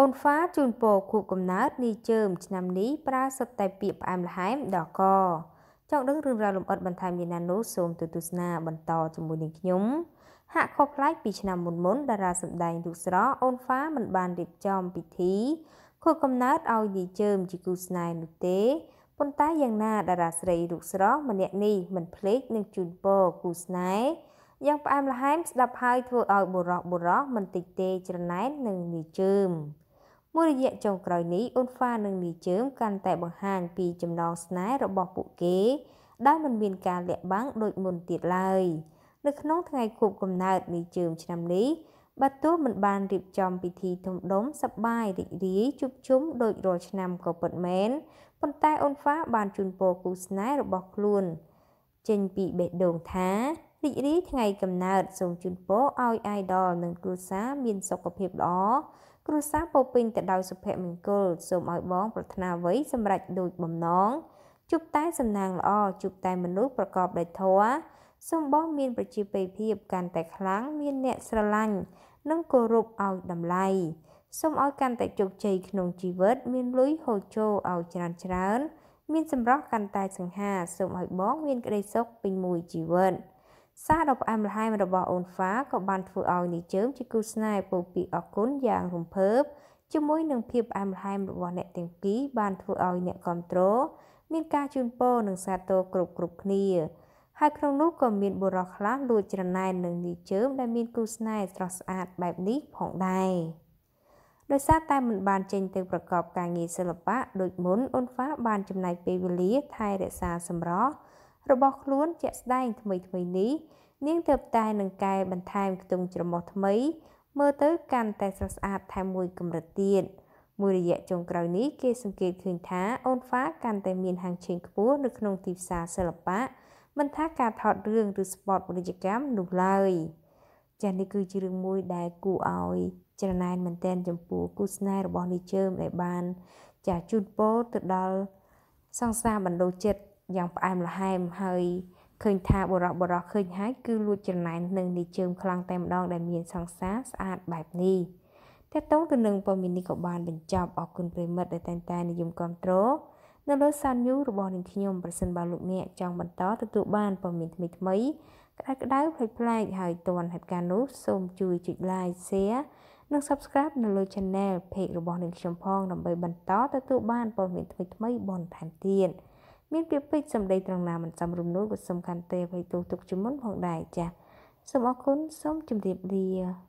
អូនហ្វាជូនពរខួបកំណើតនីជើមឆ្នាំនេះប្រើសុទ្ធតែពាក្យផ្អែមល្ហែមដល់កចង់ដឹងរឿងរ៉ាវលម្អិតបន្ថែមយ៉ាងណានោះសូមទៅទស្សនាបន្តជាមួយនឹងខ្ញុំហាក់ខុសប្លែកពីឆ្នាំមុនមុនតារាសម្ដែងទូស្រអូនហ្វាមិនបានរៀបចំពិធីខួបកំណើតឲ្យនីជើមជាគូស្នេហ៍នោះទេប៉ុន្តែយ៉ាងណា តារាស្រីរូបស្រស់ម្នាក់នេះមិនភ្លេចនឹងជូនពរគូស្នេហ៍យ៉ាងផ្អែមល្ហែមស្ដាប់ហើយធ្វើឲ្យបុរសបុរសមិនតិចទេច្រណែននឹងនីជើម។មួយរយៈចុងក្រោយនេះអូនហ្វានិងលីជើមកាន់តែបង្ហាញពីចំណងស្នេហ៍របស់ពួកគេដែលមិនមានការលាក់បាំងដូចមុនទៀតឡើយនៅក្នុងថ្ងៃខួបកំណើតលីជើមឆ្នាំនេះបើទោះមិនបានរៀបចំពិធីធំដុំសប្បាយរីករាយជប់ជុំដូចរាល់ឆ្នាំក៏ពិតមែនប៉ុន្តែអូនហ្វាបានជូនពរគូស្នេហ៍របស់ខ្លួនចេញពីបេះដូងថារីករាយថ្ងៃកំណើតសូមជូនពរឲ្យ idol និងគ្រួសារមានសុខភាពល្អគ្រួសារពោពេញទៅដោយសុភមង្គលសូមឲ្យបងប្រាថ្នាអ្វីសម្រេចដូចបំណងជួបតែសំណាងល្អជួបតែមនុស្សប្រកបដោយធម៌សូមបងមានប្រជាប្រិយភាពកាន់តែខ្លាំងមានអ្នកស្រឡាញ់និងគោរពឲ្យតម្លៃសូមឲ្យកាន់តែជោគជ័យក្នុងជីវិត មានលុយហូរចូលឲ្យច្រើនច្រើនមានសម្រស់កាន់តែសង្ហាសូមឲ្យបងមានក្តីសុខពេញមួយជីវិត។សារដ៏ផ្អែមល្ហែមរបស់អូនហ្វាក៏បានធ្វើឲ្យនីជើមជាគូស្នេហ៍ពោពីអគុណយ៉ាងរំភើបជាមួយនឹងភាពផ្អែមល្ហែមរបស់អ្នកទាំងពីរបានធ្វើឲ្យអ្នកគ្រប់គ្រងមានការជូនពរនិងសាទរគ្រប់គ្រប់គ្នា ហើយក្នុងនោះក៏មានបុរសខ្លះលួចច្រណែននឹងនីជើមដែលមានគូស្នេហ៍ស្រស់ស្អាតបែបនេះផងដែរដោយសារតែមិនបានចេញ ទៅប្រកបការងារសិល្បៈដូចមុនអូនហ្វាបានចំណាយពេលវេលាថែរក្សាសម្រស់របស់ខ្លួនជាក់ស្ដែងថ្មីថ្មីនេះនាងទៅតែនឹងកែបន្ថែមខ្ទង់ច្រមុះថ្មី មើលទៅកាន់តែស្រស់ស្អាតថែមមួយកម្រិតទៀតមួយរយៈចុងក្រោយនេះគេសង្កេតឃើញថា អូនហ្វាកាន់តែមានហាងឆេងខ្ពស់នៅក្នុងទីផ្សារសិល្បៈមិនថាការថតរឿងឬស្ពតពាណិជ្ជកម្មនោះឡើយចាស់នេះគឺជារឿងមួយដែលគួរឲ្យចរណែនមែនទែនចំពោះគូស្នេហ៍របស់លីជើមដែលបានចាស់ជូនពរទៅដល់សង្សារបណ្ដូលចិត្តយ៉ាងផ្អែមល្ហែមហើយឃើញថាបរោះបរោះឃើញហើយគឺលួចចំណែននឹងនីជើងខ្លាំងតែម្ដង ដែលមានសង្សារស្អាតបែបនេះតេតងទៅនឹងព័ត៌មាននេះក៏បានបញ្ចប់អរគុណប្រិមិត្តដែលតែងតែនិយមគ្រប់គ្រងនៅលើសាន News របស់នាងខ្ញុំប្រសិនបើលោកអ្នកចង់បន្តទទួលបានព័ត៌មានថ្មីថ្មីក្តៅក្តៅផ្លេចផ្លែកហើយទាន់ហេតុការណ៍នោះសូមជួយចុច Like Share និង Subscribe នៅលើ Channel Page របស់នាងខ្ញុំផង ដើម្បីបន្តទទួលបានព័ត៌មានថ្មីថ្មីបន្ថែមទៀត។មានពាក្យពេចន៍សម្ដីត្រង់ណាមិនសមរម្យក៏សំខាន់ទេឲ្យទូទុកជាមុនផងដែរចា៎សូមអរគុណសូមជម្រាបលា